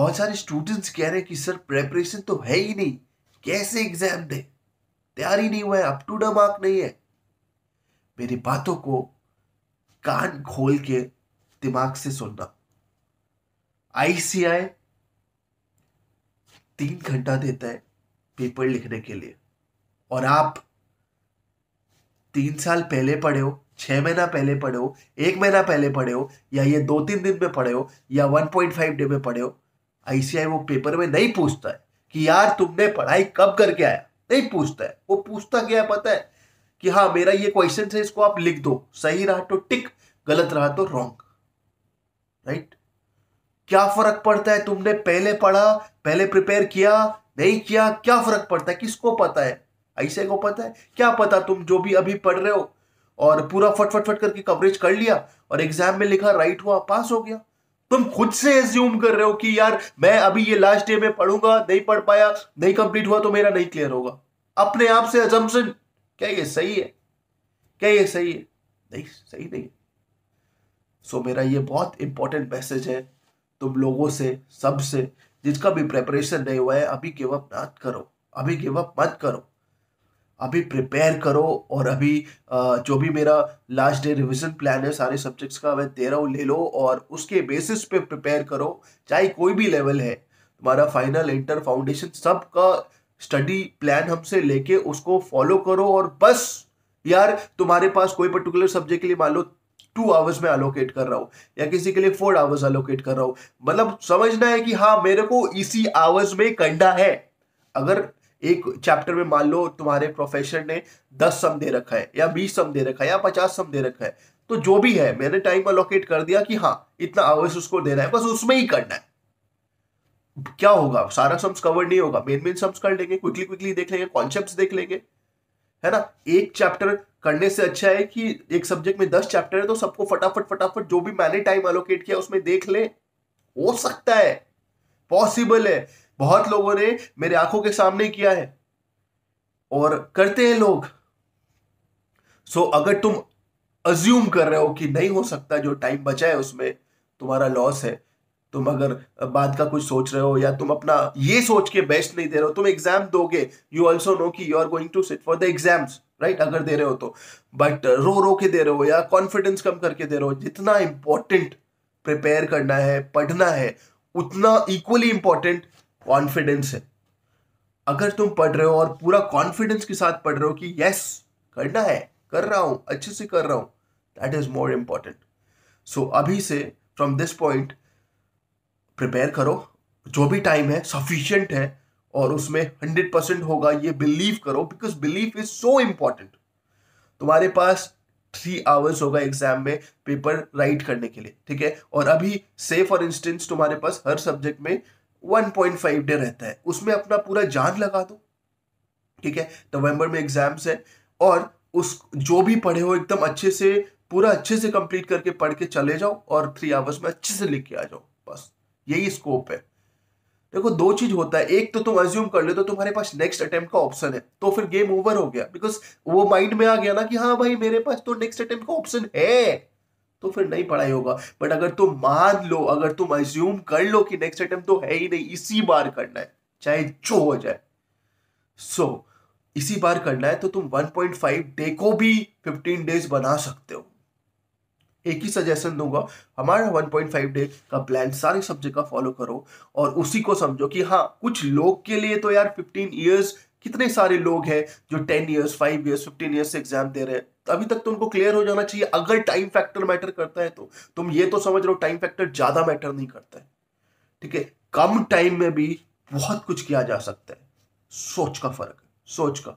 बहुत सारे स्टूडेंट्स कह रहे हैं कि सर प्रेपरेशन तो है ही नहीं कैसे एग्जाम दे तैयारी नहीं हुआ है अप टू द मार्क नहीं है मेरी बातों को कान खोल के दिमाग से सुनना आईसीआई तीन घंटा देता है पेपर लिखने के लिए और आप तीन साल पहले पढ़े हो छह महीना पहले पढ़े हो एक महीना पहले पढ़े हो या ये दो तीन दिन में पढ़े हो या वन पॉइंट फाइव डे में पढ़े हो आईसीआई वो पेपर में नहीं पूछता है कि यार तुमने पढ़ाई कब करके आया नहीं पूछता है वो पूछता क्या है पता है कि हाँ मेरा ये क्वेश्चन है इसको आप लिख दो सही रहा तो टिक गलत रहा तो रॉन्ग राइट क्या फर्क पड़ता है तुमने पहले पढ़ा पहले प्रिपेयर किया नहीं किया क्या फर्क पड़ता है किसको पता है ऐसे को पता है क्या पता तुम जो भी अभी पढ़ रहे हो और पूरा फटफट फट करके कवरेज कर लिया और एग्जाम में लिखा राइट हुआ पास हो गया तुम खुद से एज्यूम कर रहे हो कि यार मैं अभी ये लास्ट डे में पढ़ूंगा नहीं पढ़ पाया नहीं कंप्लीट हुआ तो मेरा नहीं क्लियर होगा अपने आप से अजम्पन क्या ये सही है क्या ये सही है नहीं सही नहीं सो so, मेरा ये बहुत इंपॉर्टेंट मैसेज है तुम लोगों से सबसे जिसका भी प्रेपरेशन नहीं हुआ है अभी गिव अप करो अभी गिव अप मत करो अभी प्रिपेयर करो और अभी जो भी मेरा लास्ट डे रिवीजन प्लान है सारे सब्जेक्ट्स का मैं दे रहा हूँ ले लो और उसके बेसिस पे प्रिपेयर करो चाहे कोई भी लेवल है तुम्हारा फाइनल इंटर फाउंडेशन सब का स्टडी प्लान हमसे लेके उसको फॉलो करो और बस यार तुम्हारे पास कोई पर्टिकुलर सब्जेक्ट के लिए मान लो टू आवर्स में अलोकेट कर रहा हूँ या किसी के लिए फोर आवर्स अलोकेट कर रहा हूँ मतलब समझना है कि हाँ मेरे को इसी आवर्स में कंडा है अगर एक चैप्टर में मान लो तुम्हारे प्रोफेसर ने दस सम दे रखा है या बीस सम दे रखा है या पचास सम दे रखा है तो जो भी है मैंने टाइम अलोकेट कर दिया कि हाँ इतना आवर्स उसको देना है बस उसमें ही करना है क्या होगा सारा सम्स कवर नहीं होगा मेन मेन सम्स कर लेंगे क्विकली क्विकली देख लेंगे कॉन्सेप्ट देख लेंगे है ना एक चैप्टर करने से अच्छा है कि एक सब्जेक्ट में दस चैप्टर है तो सबको फटाफट फटाफट जो भी मैंने टाइम अलोकेट किया उसमें देख ले हो सकता है पॉसिबल है बहुत लोगों ने मेरे आंखों के सामने किया है और करते हैं लोग सो so, अगर तुम अज्यूम कर रहे हो कि नहीं हो सकता जो टाइम बचा है उसमें तुम्हारा लॉस है तुम अगर बाद का कुछ सोच रहे हो या तुम अपना ये सोच के बेस्ट नहीं दे रहे हो तुम एग्जाम दोगे यू ऑल्सो नो कि you are going to sit for the exams right अगर दे रहे हो तो बट रो रो के दे रहे हो या कॉन्फिडेंस कम करके दे रहे हो जितना इंपॉर्टेंट प्रिपेयर करना है पढ़ना है उतना इक्वली इंपॉर्टेंट कॉन्फिडेंस है अगर तुम पढ़ रहे हो और पूरा कॉन्फिडेंस के साथ पढ़ रहे हो कि यस करना है कर रहा हूँ अच्छे से कर रहा हूँ that is more important so अभी से फ्रॉम दिस पॉइंट प्रिपेयर करो जो भी टाइम है सफिशियंट है और उसमें हंड्रेड परसेंट होगा ये बिलीव करो because believe is so important तुम्हारे पास थ्री आवर्स होगा एग्जाम में पेपर राइट करने के लिए ठीक है और अभी से फॉर इंस्टेंस तुम्हारे पास हर सब्जेक्ट में वन पॉइंट फाइव डे रहता है उसमें अपना पूरा जान लगा दो ठीक है नवंबर में एग्जाम्स है और उस जो भी पढ़े हो एकदम अच्छे से पूरा अच्छे से कंप्लीट करके पढ़ के चले जाओ और थ्री आवर्स में अच्छे से लिख के आ जाओ बस यही स्कोप है देखो दो चीज होता है एक तो तुम अज्यूम कर ले तो तुम्हारे पास नेक्स्ट अटेम्प्ट का ऑप्शन है तो फिर गेम ओवर हो गया बिकॉज वो माइंड में आ गया ना कि हाँ भाई मेरे पास तो नेक्स्ट अटेम्प्ट का ऑप्शन है तो फिर नहीं पढ़ाई होगा बट अगर तुम मान लो अगर तुम अज्यूम कर लो कि नेक्स्ट अटेम्प्ट तो है ही नहीं इसी बार करना है चाहे जो हो जाए सो so, इसी बार करना है तो तुम 1.5 डे को भी 15 डेज बना सकते हो एक ही सजेशन दूंगा हमारा 1.5 डे का प्लान सारे सब्जेक्ट का फॉलो करो और उसी को समझो कि हाँ कुछ लोग के लिए तो यार 15 इयर्स कितने सारे लोग हैं जो ten years five years fifteen years से एग्जाम दे रहे हैं अभी तक तो उनको क्लियर हो जाना चाहिए अगर टाइम फैक्टर मैटर करता है तो तुम ये तो समझ रहे हो टाइम फैक्टर ज्यादा मैटर नहीं करता है ठीक है कम टाइम में भी बहुत कुछ किया जा सकता है सोच का फर्क है सोच का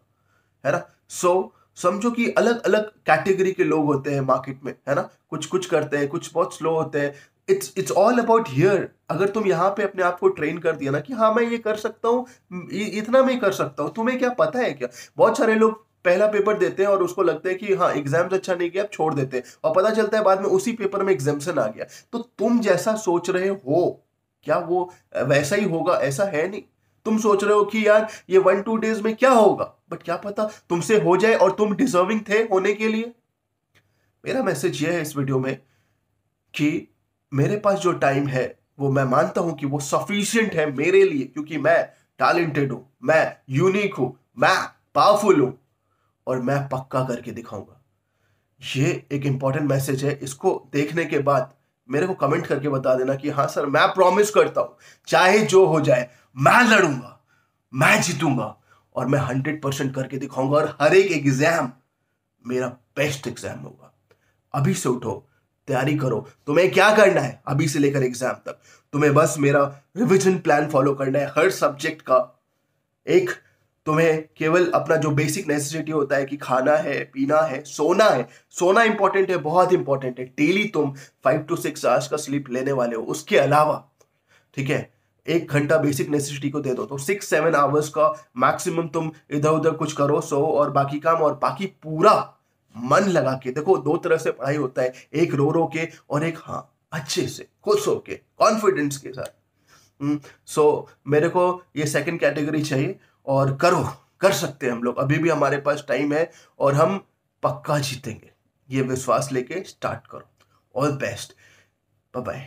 है ना सो so, समझो कि अलग अलग कैटेगरी के लोग होते हैं मार्केट में है ना कुछ कुछ करते हैं कुछ बहुत स्लो होते हैं it's it's all about here अगर तुम यहाँ पे अपने आप को ट्रेन कर दिया ना कि हाँ मैं ये कर सकता हूँ इतना मैं कर सकता हूँ तुम्हें क्या पता है क्या बहुत सारे लोग पहला पेपर देते हैं और उसको लगता है कि हाँ एग्जाम्स अच्छा नहीं किया अब छोड़ देते हैं और पता चलता है बाद में उसी पेपर में एग्जाम्सन आ गया तो तुम जैसा सोच रहे हो क्या वो वैसा ही होगा ऐसा है नहीं तुम सोच रहे हो कि यार ये वन टू डेज में क्या होगा बट क्या पता तुमसे हो जाए और तुम डिजर्विंग थे होने के लिए मेरा मैसेज यह है इस वीडियो में कि मेरे पास जो टाइम है वो मैं मानता हूं कि वो सफिशियंट है मेरे लिए क्योंकि मैं टैलेंटेड हूं मैं यूनिक हूं मैं पावरफुल हूं और मैं पक्का करके दिखाऊंगा ये एक इंपॉर्टेंट मैसेज है इसको देखने के बाद मेरे को कमेंट करके बता देना कि हाँ सर मैं प्रॉमिस करता हूँ चाहे जो हो जाए मैं लड़ूंगा मैं जीतूंगा और मैं हंड्रेड परसेंट करके दिखाऊंगा और हर एक एग्जाम मेरा बेस्ट एग्जाम होगा अभी से उठो तैयारी करो तुम्हें क्या करना है अभी से लेकर एग्जाम तक तुम्हें बस मेरा रिविजन प्लान फॉलो करना है हर सब्जेक्ट का एक तुम्हें केवल अपना जो बेसिक नेसेसिटी होता है कि खाना है पीना है सोना है सोना इंपॉर्टेंट है बहुत इंपॉर्टेंट है डेली तुम फाइव टू सिक्स आवर्स का स्लीप लेने वाले हो उसके अलावा ठीक है एक घंटा बेसिक नेसेसिटी को दे दो तो सिक्स सेवन आवर्स का मैक्सिमम तुम इधर उधर कुछ करो सो और बाकी काम और बाकी पूरा मन लगा के देखो दो तरह से पढ़ाई होता है एक रो रो के और एक हाँ अच्छे से खुश हो के कॉन्फिडेंस के साथ सो हम्म, so, मेरे को ये सेकंड कैटेगरी चाहिए और करो कर सकते हैं हम लोग अभी भी हमारे पास टाइम है और हम पक्का जीतेंगे ये विश्वास लेके स्टार्ट करो ऑल बेस्ट बाय